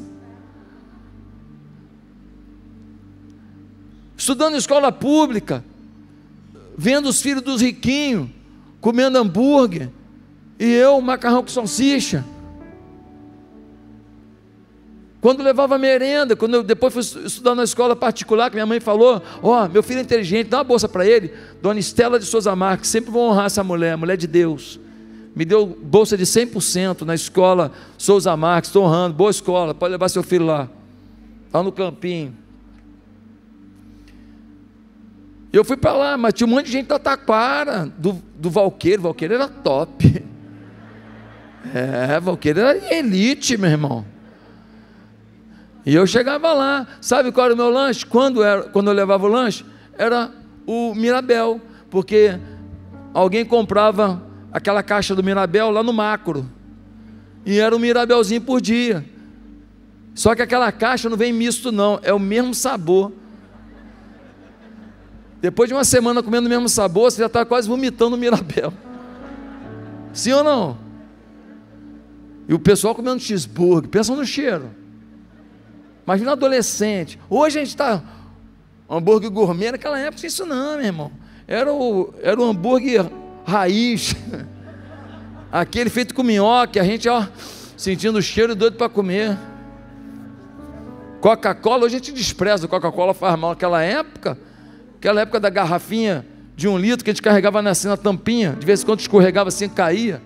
Estudando em escola pública, vendo os filhos dos riquinhos, comendo hambúrguer, e eu macarrão com salsicha. Quando levava merenda, quando eu depois fui estudar na escola particular, que minha mãe falou: Ó, oh, meu filho é inteligente, dá uma bolsa para ele. Dona Estela de Souza Marques, sempre vou honrar essa mulher, mulher de Deus. Me deu bolsa de 100% na escola Souza Marques, estou honrando, boa escola, pode levar seu filho lá. Está no campinho. Eu fui para lá, mas tinha um monte de gente da Taquara, do, do Valqueiro. Valqueiro era top. É, Valqueiro era elite, meu irmão. E eu chegava lá, sabe qual era o meu lanche? Quando, era, quando eu levava o lanche? Era o Mirabel, porque alguém comprava aquela caixa do Mirabel lá no macro. E era um Mirabelzinho por dia. Só que aquela caixa não vem misto, não, é o mesmo sabor. Depois de uma semana comendo o mesmo sabor, você já está quase vomitando o Mirabel. Sim ou não? E o pessoal comendo cheeseburger, pensa no cheiro. Imagina um adolescente. Hoje a gente está. Hambúrguer gourmet, naquela época tinha isso não, meu irmão. Era o, era o hambúrguer raiz. Aquele feito com minhoca, a gente, ó, sentindo o cheiro doido para comer. Coca-Cola, hoje a gente despreza, Coca-Cola faz mal naquela época Aquela época da garrafinha de um litro que a gente carregava assim na tampinha, de vez em quando escorregava assim, caía,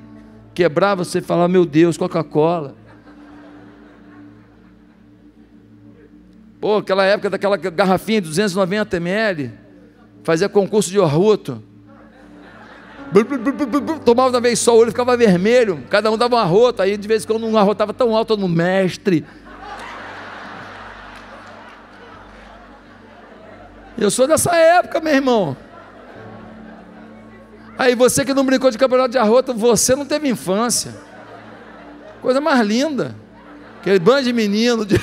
quebrava, você falava, meu Deus, Coca-Cola. Pô, aquela época daquela garrafinha de 290 ml, fazia concurso de arroto Tomava uma vez só, o olho ficava vermelho, cada um dava um arroto, aí de vez em quando um arrotava tão alto, no mestre, Eu sou dessa época, meu irmão. Aí você que não brincou de campeonato de arrota, você não teve infância. Coisa mais linda. Aquele bando de menino, de...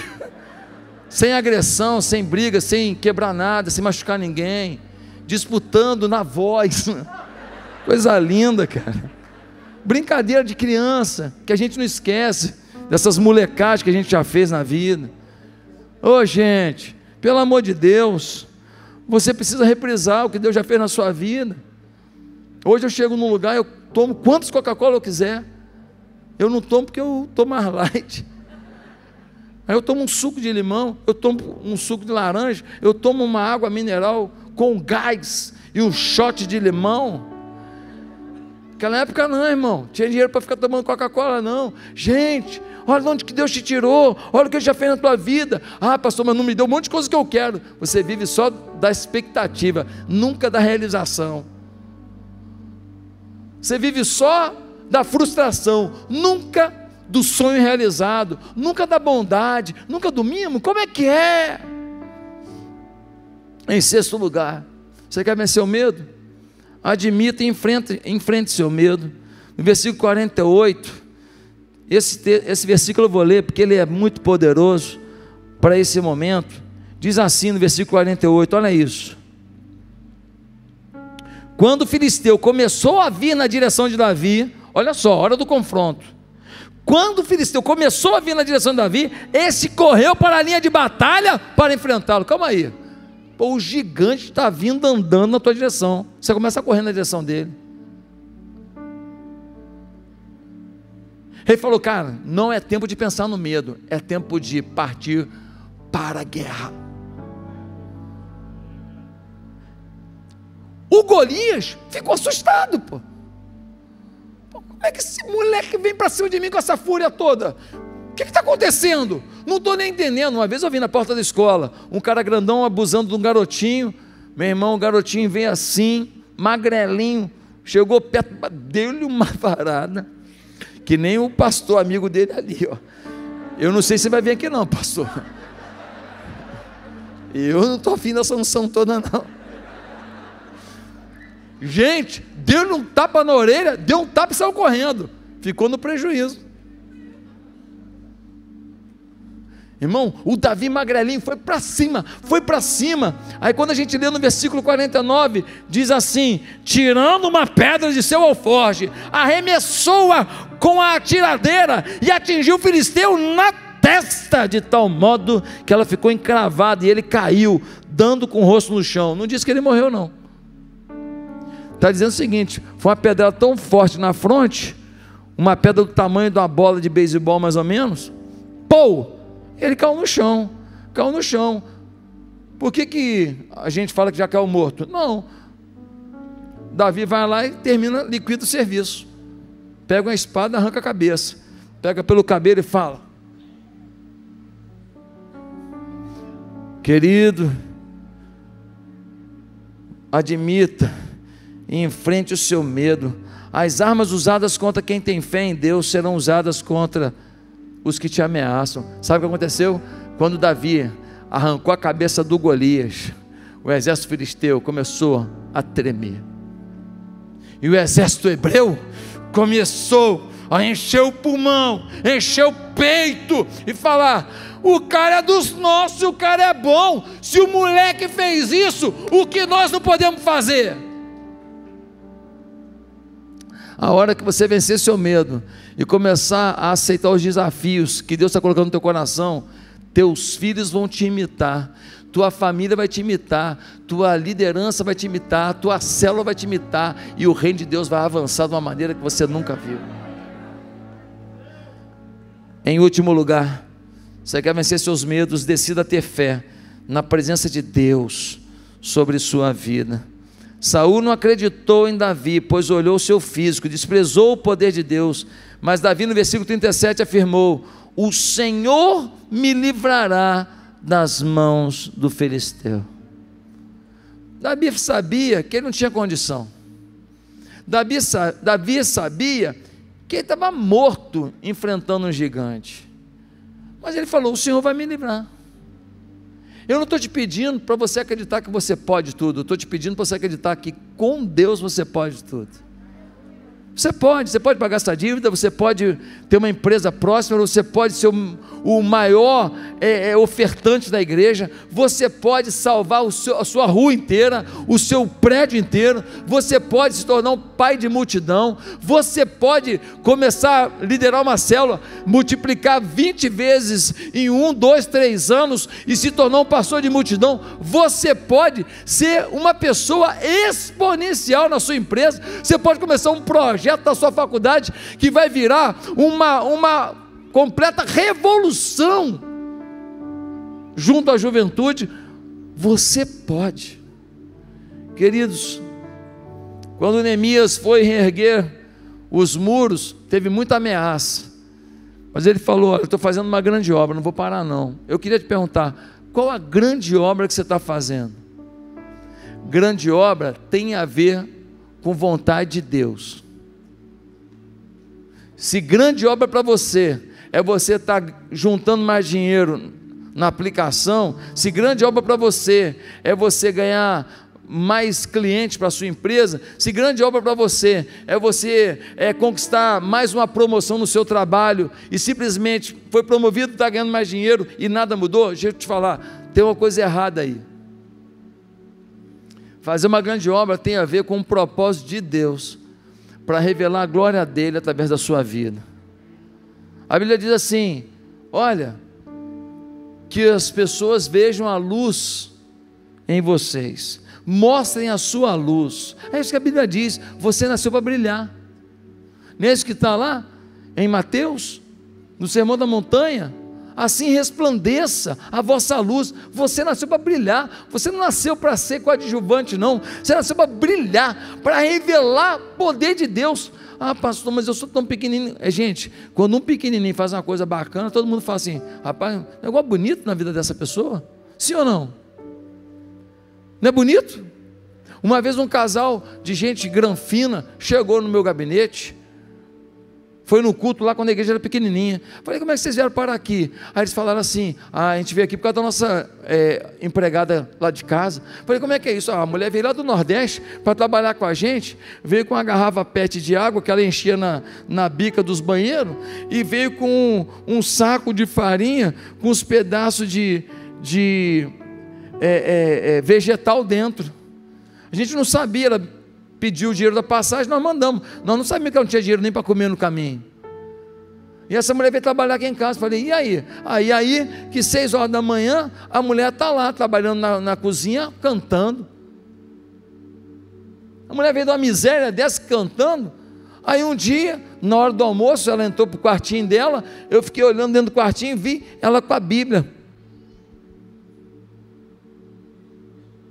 sem agressão, sem briga, sem quebrar nada, sem machucar ninguém, disputando na voz. Coisa linda, cara. Brincadeira de criança, que a gente não esquece dessas molecadas que a gente já fez na vida. Ô, oh, gente, pelo amor de Deus. Você precisa represar o que Deus já fez na sua vida. Hoje eu chego num lugar, eu tomo quantos Coca-Cola eu quiser. Eu não tomo porque eu tomo light. Aí eu tomo um suco de limão, eu tomo um suco de laranja, eu tomo uma água mineral com gás e um shot de limão. Naquela época não, irmão. Tinha dinheiro para ficar tomando Coca-Cola, não. Gente, olha de onde que Deus te tirou, olha o que Ele já fez na tua vida. Ah, pastor, mas não me deu um monte de coisa que eu quero. Você vive só da expectativa, nunca da realização. Você vive só da frustração, nunca do sonho realizado, nunca da bondade, nunca do mimo. Como é que é? Em sexto lugar, você quer vencer o medo? Admita e enfrente, enfrente seu medo. No versículo 48, esse, esse versículo eu vou ler porque ele é muito poderoso para esse momento. Diz assim no versículo 48, olha isso. Quando o filisteu começou a vir na direção de Davi, olha só, hora do confronto. Quando o filisteu começou a vir na direção de Davi, esse correu para a linha de batalha para enfrentá-lo. Calma aí. Pô, o gigante está vindo andando na tua direção. Você começa a correr na direção dele. Ele falou, cara, não é tempo de pensar no medo, é tempo de partir para a guerra. O Golias ficou assustado, pô. Como é que esse moleque vem para cima de mim com essa fúria toda? O que está acontecendo? Não estou nem entendendo. Uma vez eu vi na porta da escola um cara grandão abusando de um garotinho. Meu irmão, o garotinho vem assim, magrelinho, chegou perto, deu-lhe uma varada que nem o pastor amigo dele ali, ó. Eu não sei se vai vir aqui não, pastor. Eu não estou afim dessa unção toda não. Gente, deu um tapa na orelha, deu um tapa e saiu correndo. Ficou no prejuízo. Irmão, o Davi magrelinho foi para cima, foi para cima. Aí quando a gente lê no versículo 49, diz assim: tirando uma pedra de seu alforge, arremessou-a com a tiradeira e atingiu o filisteu na testa, de tal modo que ela ficou encravada e ele caiu, dando com o rosto no chão. Não diz que ele morreu, não. Está dizendo o seguinte: foi uma pedra tão forte na fronte, uma pedra do tamanho de uma bola de beisebol, mais ou menos. Pou! ele caiu no chão, caiu no chão. Por que, que a gente fala que já caiu morto? Não. Davi vai lá e termina, liquida o serviço. Pega uma espada, arranca a cabeça. Pega pelo cabelo e fala: Querido, admita e enfrente o seu medo. As armas usadas contra quem tem fé em Deus serão usadas contra os que te ameaçam. Sabe o que aconteceu? Quando Davi arrancou a cabeça do Golias, o exército filisteu começou a tremer. E o exército hebreu começou a encher o pulmão, encher o peito e falar: o cara é dos nossos, o cara é bom. Se o moleque fez isso, o que nós não podemos fazer? a hora que você vencer seu medo e começar a aceitar os desafios que Deus está colocando no teu coração, teus filhos vão te imitar, tua família vai te imitar, tua liderança vai te imitar, tua célula vai te imitar e o reino de Deus vai avançar de uma maneira que você nunca viu. Em último lugar, você quer vencer seus medos, decida ter fé na presença de Deus sobre sua vida. Saul não acreditou em Davi, pois olhou seu físico, desprezou o poder de Deus. Mas Davi, no versículo 37, afirmou: O Senhor me livrará das mãos do filisteu. Davi sabia que ele não tinha condição. Davi, Davi sabia que ele estava morto enfrentando um gigante. Mas ele falou: O Senhor vai me livrar. Eu não estou te pedindo para você acreditar que você pode tudo, estou te pedindo para você acreditar que com Deus você pode tudo. Você pode, você pode pagar essa dívida, você pode ter uma empresa próxima, você pode ser o, o maior é, é ofertante da igreja, você pode salvar seu, a sua rua inteira, o seu prédio inteiro, você pode se tornar um pai de multidão, você pode começar a liderar uma célula, multiplicar 20 vezes em um, dois, três anos e se tornar um pastor de multidão, você pode ser uma pessoa exponencial na sua empresa, você pode começar um projeto projeto da sua faculdade que vai virar uma, uma completa revolução junto à juventude. Você pode, queridos, quando Neemias foi reerguer os muros, teve muita ameaça. Mas ele falou: Olha, estou fazendo uma grande obra, não vou parar, não. Eu queria te perguntar: qual a grande obra que você está fazendo? Grande obra tem a ver com vontade de Deus. Se grande obra para você é você estar tá juntando mais dinheiro na aplicação, se grande obra para você é você ganhar mais clientes para a sua empresa, se grande obra para você é você é, conquistar mais uma promoção no seu trabalho e simplesmente foi promovido, está ganhando mais dinheiro e nada mudou, deixa eu te falar, tem uma coisa errada aí. Fazer uma grande obra tem a ver com o propósito de Deus para revelar a glória dele através da sua vida. A Bíblia diz assim: olha, que as pessoas vejam a luz em vocês, mostrem a sua luz. É isso que a Bíblia diz: você nasceu para brilhar. Nesse que está lá, em Mateus, no Sermão da Montanha, assim resplandeça a vossa luz. Você nasceu para brilhar, você não nasceu para ser coadjuvante, não. Você nasceu para brilhar, para revelar o poder de Deus. Ah, pastor, mas eu sou tão pequenininho. É, gente, quando um pequenininho faz uma coisa bacana, todo mundo fala assim: rapaz, negócio é bonito na vida dessa pessoa? Sim ou não? Não é bonito? Uma vez um casal de gente granfina chegou no meu gabinete foi no culto lá quando a igreja era pequenininha. Falei, como é que vocês vieram parar aqui? Aí eles falaram assim: ah, a gente veio aqui por causa da nossa é, empregada lá de casa. Falei, como é que é isso? Ah, a mulher veio lá do Nordeste para trabalhar com a gente, veio com uma garrafa PET de água que ela enchia na, na bica dos banheiros e veio com um, um saco de farinha com os pedaços de, de é, é, é, vegetal dentro. A gente não sabia, era pediu o dinheiro da passagem, nós mandamos. Nós não sabíamos que ela não tinha dinheiro nem para comer no caminho. E essa mulher veio trabalhar aqui em casa. Falei, e aí? Aí, aí, que seis horas da manhã, a mulher está lá trabalhando na, na, cozinha, cantando. A mulher veio de uma miséria dessa cantando. Aí um dia, na hora do almoço, ela entrou para o quartinho dela. Eu fiquei olhando dentro do quartinho e vi ela com a Bíblia.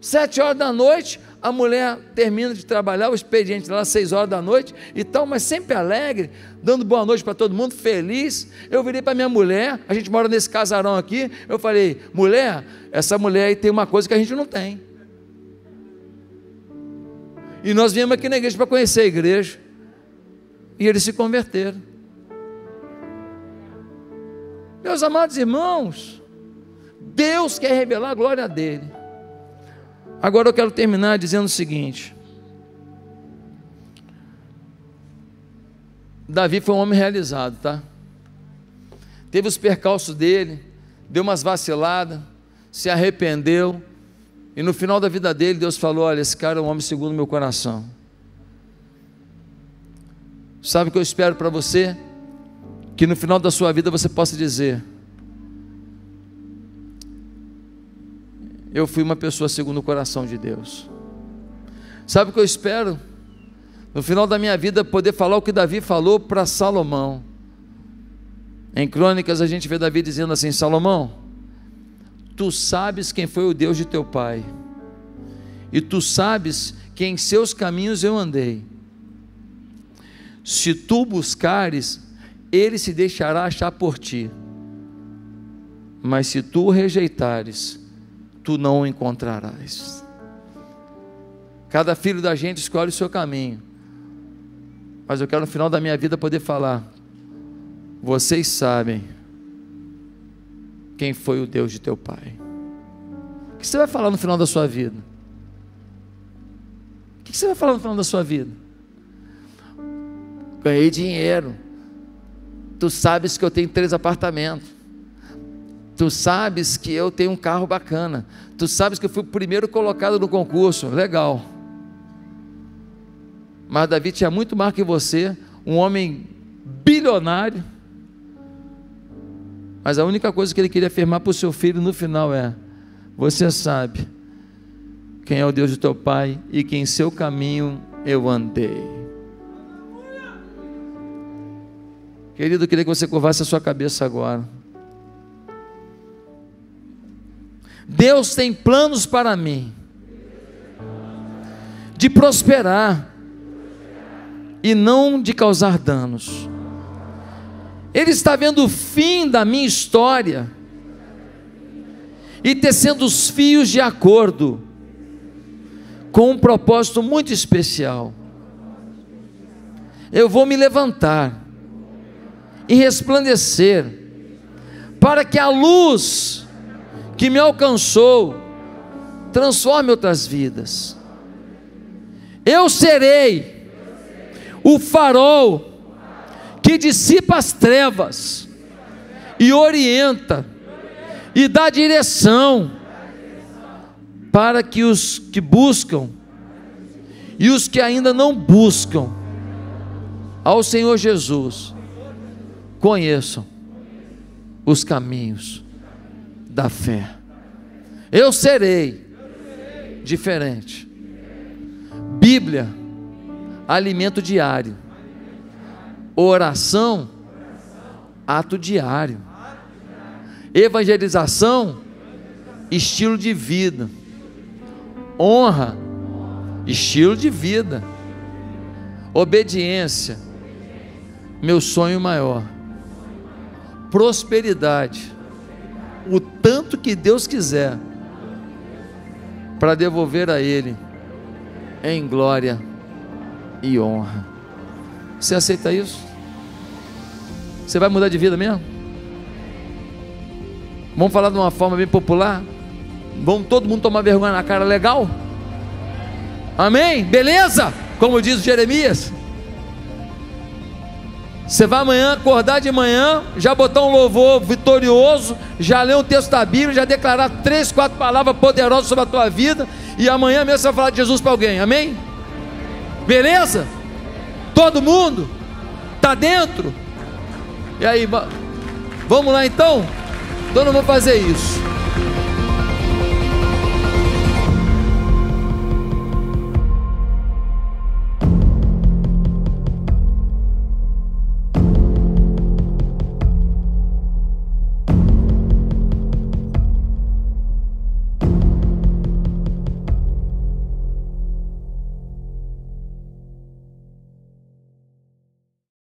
Sete horas da noite, a mulher termina de trabalhar o expediente lá às seis horas da noite e tal, mas sempre alegre, dando boa noite para todo mundo, feliz. Eu virei para minha mulher, a gente mora nesse casarão aqui, eu falei: mulher, essa mulher aí tem uma coisa que a gente não tem. E nós viemos aqui na igreja para conhecer a igreja. E eles se converteram. Meus amados irmãos, Deus quer revelar a glória dele. Agora eu quero terminar dizendo o seguinte: Davi foi um homem realizado, tá? Teve os percalços dele, deu umas vaciladas, se arrependeu, e no final da vida dele, Deus falou: Olha, esse cara é um homem segundo o meu coração. Sabe o que eu espero para você? Que no final da sua vida você possa dizer: eu fui uma pessoa segundo o coração de Deus. Sabe o que eu espero? No final da minha vida, poder falar o que Davi falou para Salomão. Em Crônicas, a gente vê Davi dizendo assim: Salomão, tu sabes quem foi o Deus de teu pai, e tu sabes que em seus caminhos eu andei. Se tu buscares, ele se deixará achar por ti. Mas se tu rejeitares, tu não encontrarás. Cada filho da gente escolhe o seu caminho. Mas eu quero no final da minha vida poder falar: vocês sabem quem foi o Deus de teu pai. O que você vai falar no final da sua vida? O que você vai falar no final da sua vida? Ganhei dinheiro. Tu sabes que eu tenho três apartamentos Tu sabes que eu tenho um carro bacana. Tu sabes que eu fui o primeiro colocado no concurso. Legal. Mas Davi tinha muito mais que você, um homem bilionário. Mas a única coisa que ele queria afirmar para o seu filho no final é: Você sabe quem é o Deus do teu pai e que em seu caminho eu andei. Querido, eu queria que você curvasse a sua cabeça agora. Deus tem planos para mim de prosperar e não de causar danos. Ele está vendo o fim da minha história e tecendo os fios de acordo com um propósito muito especial. Eu vou me levantar e resplandecer para que a luz que me alcançou, transforme outras vidas. Eu serei o farol que dissipa as trevas e orienta e dá direção para que os que buscam e os que ainda não buscam ao Senhor Jesus conheçam os caminhos da fé. Eu serei diferente. Bíblia, alimento diário. Oração, ato diário. Evangelização, estilo de vida. Honra, estilo de vida. Obediência, meu sonho maior. Prosperidade tanto que Deus quiser, para devolver a Ele em glória e honra. Você aceita isso? Você vai mudar de vida mesmo? Vamos falar de uma forma bem popular? Vamos todo mundo tomar vergonha na cara, legal? Amém? Beleza? Como diz Jeremias. Você vai amanhã acordar de manhã, já botar um louvor vitorioso, já ler um texto da Bíblia, já declarar três, quatro palavras poderosas sobre a tua vida, e amanhã mesmo você vai falar de Jesus para alguém, amém? Beleza? Todo mundo? está dentro? E aí, vamos lá então? Então não vou fazer isso.